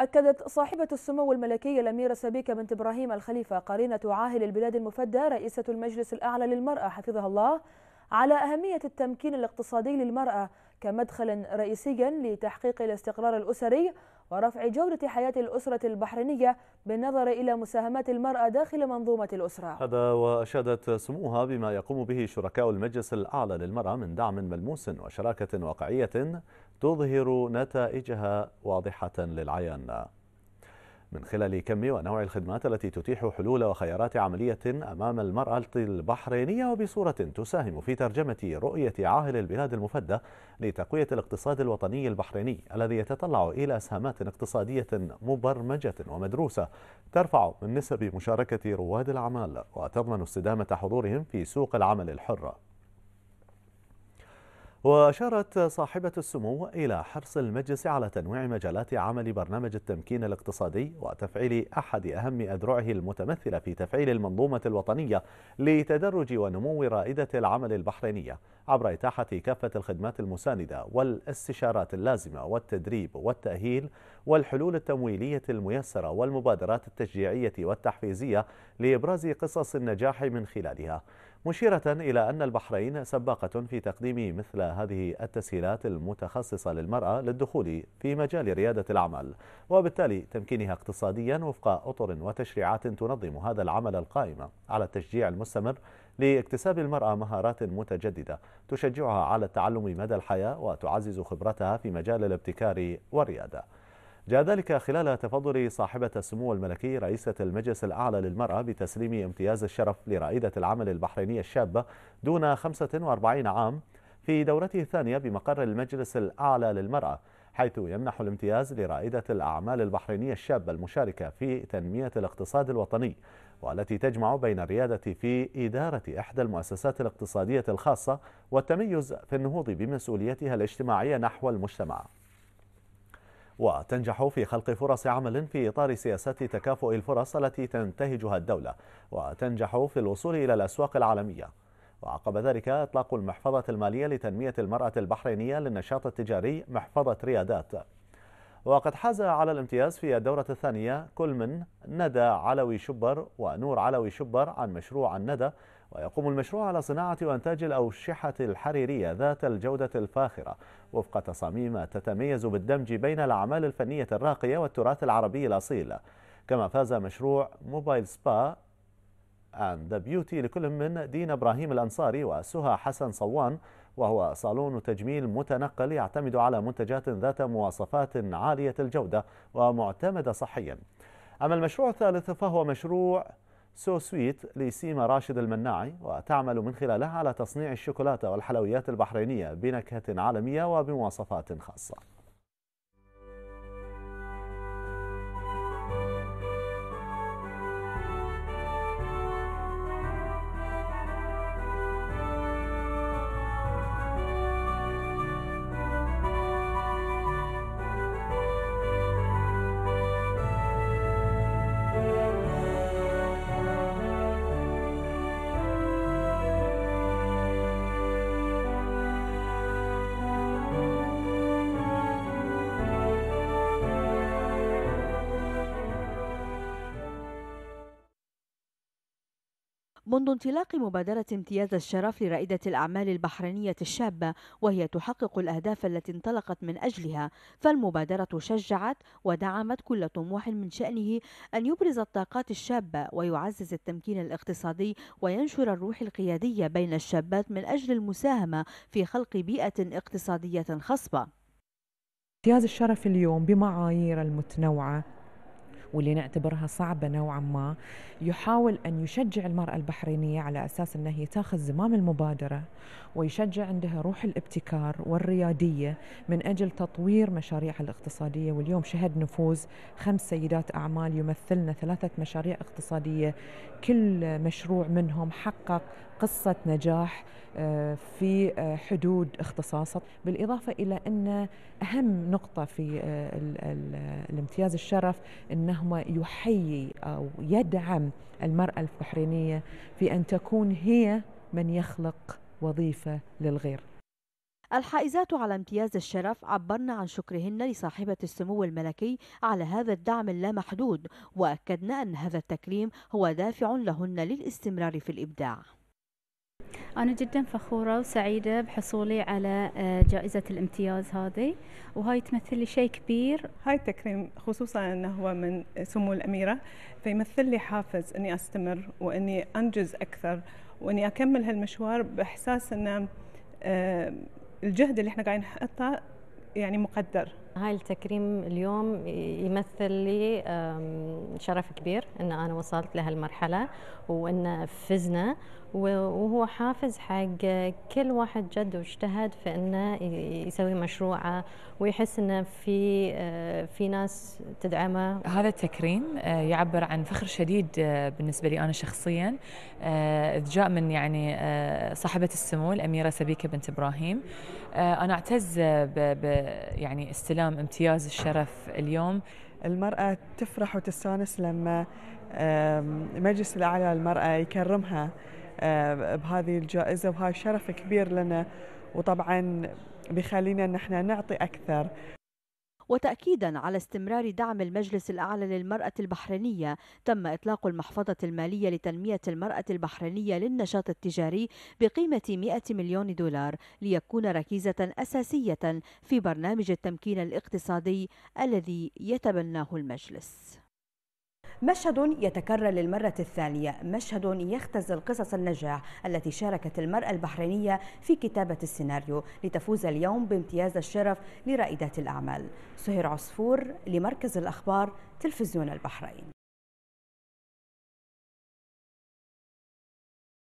أكدت صاحبة السمو الملكية الأميرة سبيكة بنت إبراهيم الخليفة قرينة عاهل البلاد المفدى رئيسة المجلس الأعلى للمرأة حفظها الله على أهمية التمكين الاقتصادي للمرأة كمدخل رئيسي لتحقيق الاستقرار الأسري ورفع جودة حياة الأسرة البحرينية بالنظر إلى مساهمات المرأة داخل منظومة الأسرة هذا وأشادت سموها بما يقوم به شركاء المجلس الأعلى للمرأة من دعم ملموس وشراكة واقعية تظهر نتائجها واضحة للعيان من خلال كم ونوع الخدمات التي تتيح حلول وخيارات عملية أمام المرأة البحرينية وبصورة تساهم في ترجمة رؤية عاهل البلاد المفدى لتقوية الاقتصاد الوطني البحريني الذي يتطلع إلى أسهامات اقتصادية مبرمجة ومدروسة ترفع من نسب مشاركة رواد الأعمال وتضمن استدامة حضورهم في سوق العمل الحرة وأشارت صاحبة السمو إلى حرص المجلس على تنويع مجالات عمل برنامج التمكين الاقتصادي وتفعيل أحد أهم أذرعه المتمثلة في تفعيل المنظومة الوطنية لتدرج ونمو رائدة العمل البحرينية عبر إتاحة كافة الخدمات المساندة والاستشارات اللازمة والتدريب والتأهيل والحلول التمويلية الميسرة والمبادرات التشجيعية والتحفيزية لإبراز قصص النجاح من خلالها مشيرة إلى أن البحرين سباقة في تقديم مثل هذه التسهيلات المتخصصة للمرأة للدخول في مجال ريادة الأعمال وبالتالي تمكينها اقتصاديا وفق أطر وتشريعات تنظم هذا العمل القائمة على التشجيع المستمر لاكتساب المرأة مهارات متجددة تشجعها على التعلم مدى الحياة وتعزز خبرتها في مجال الابتكار والريادة جاء ذلك خلال تفضل صاحبة السمو الملكي رئيسة المجلس الأعلى للمرأة بتسليم امتياز الشرف لرائدة العمل البحرينية الشابة دون 45 عام في دورته الثانية بمقر المجلس الأعلى للمرأة حيث يمنح الامتياز لرائدة الأعمال البحرينية الشابة المشاركة في تنمية الاقتصاد الوطني والتي تجمع بين الريادة في إدارة إحدى المؤسسات الاقتصادية الخاصة والتميز في النهوض بمسؤوليتها الاجتماعية نحو المجتمع وتنجح في خلق فرص عمل في إطار سياسات تكافؤ الفرص التي تنتهجها الدولة وتنجح في الوصول إلى الأسواق العالمية وعقب ذلك إطلاق المحفظة المالية لتنمية المرأة البحرينية للنشاط التجاري محفظة ريادات وقد حاز على الامتياز في الدورة الثانية كل من ندى علوي شبر ونور علوي شبر عن مشروع الندى ويقوم المشروع على صناعة وإنتاج الأوشحة الحريرية ذات الجودة الفاخرة وفق تصاميم تتميز بالدمج بين الأعمال الفنية الراقية والتراث العربي الأصيل كما فاز مشروع موبايل سبا اند ذا بيوتي لكل من دين إبراهيم الأنصاري وسهى حسن صوان وهو صالون تجميل متنقل يعتمد على منتجات ذات مواصفات عالية الجودة ومعتمدة صحيا أما المشروع الثالث فهو مشروع سو سويت لسيما راشد المناعي وتعمل من خلاله على تصنيع الشوكولاتة والحلويات البحرينية بنكهة عالمية وبمواصفات خاصة منذ انطلاق مبادرة امتياز الشرف لرائدة الأعمال البحرينية الشابة وهي تحقق الأهداف التي انطلقت من أجلها فالمبادرة شجعت ودعمت كل طموح من شأنه أن يبرز الطاقات الشابة ويعزز التمكين الاقتصادي وينشر الروح القيادية بين الشابات من أجل المساهمة في خلق بيئة اقتصادية خصبة امتياز الشرف اليوم بمعايير المتنوعة واللي نعتبرها صعبة نوعا ما يحاول أن يشجع المرأة البحرينية على أساس أنها هي تاخذ زمام المبادرة ويشجع عندها روح الابتكار والريادية من أجل تطوير مشاريعها الاقتصادية واليوم شهد نفوذ خمس سيدات أعمال يمثلن ثلاثة مشاريع اقتصادية كل مشروع منهم حقق قصة نجاح آه، في آه، حدود اختصاصه بالإضافة إلى أن أهم نقطة في آه، الامتياز الشرف أنه يحيي أو يدعم المرأة البحرينية في أن تكون هي من يخلق وظيفة للغير الحائزات على امتياز الشرف عبرن عن شكرهن لصاحبة السمو الملكي على هذا الدعم اللامحدود وأكدن أن هذا التكريم هو دافع لهن للاستمرار في الإبداع أنا جدا فخورة وسعيدة بحصولي على آه، جائزة الامتياز هذه وهاي تمثل لي شيء كبير هاي التكريم خصوصا أنه هو من سمو الأميرة فيمثل لي حافز أني أستمر وأني أنجز أكثر وأني أكمل هالمشوار بإحساس أن آه، الجهد اللي احنا قاعدين نحطه يعني مقدر هاي التكريم اليوم يمثل لي شرف كبير ان انا وصلت لهالمرحله وان فزنا وهو حافز حق كل واحد جد واجتهد في انه يسوي مشروعه ويحس انه في آه، في ناس تدعمه هذا التكريم آه، يعبر عن فخر شديد آه، بالنسبه لي انا شخصيا جاء من يعني صاحبه السمو الاميره سبيكه بنت ابراهيم انا اعتز ب يعني استلام ايام امتياز الشرف اليوم المراه تفرح وتستانس لما مجلس الاعلى للمراه يكرمها بهذه الجائزه وهاي شرف كبير لنا وطبعا بيخلينا نحن نعطي اكثر وتأكيدا على استمرار دعم المجلس الأعلى للمرأة البحرينية تم إطلاق المحفظة المالية لتنمية المرأة البحرينية للنشاط التجاري بقيمة 100 مليون دولار ليكون ركيزة أساسية في برنامج التمكين الاقتصادي الذي يتبناه المجلس مشهد يتكرر للمرة الثانية مشهد يختزل قصص النجاح التي شاركت المرأة البحرينية في كتابة السيناريو لتفوز اليوم بامتياز الشرف لرائدات الأعمال سهير عصفور لمركز الأخبار تلفزيون البحرين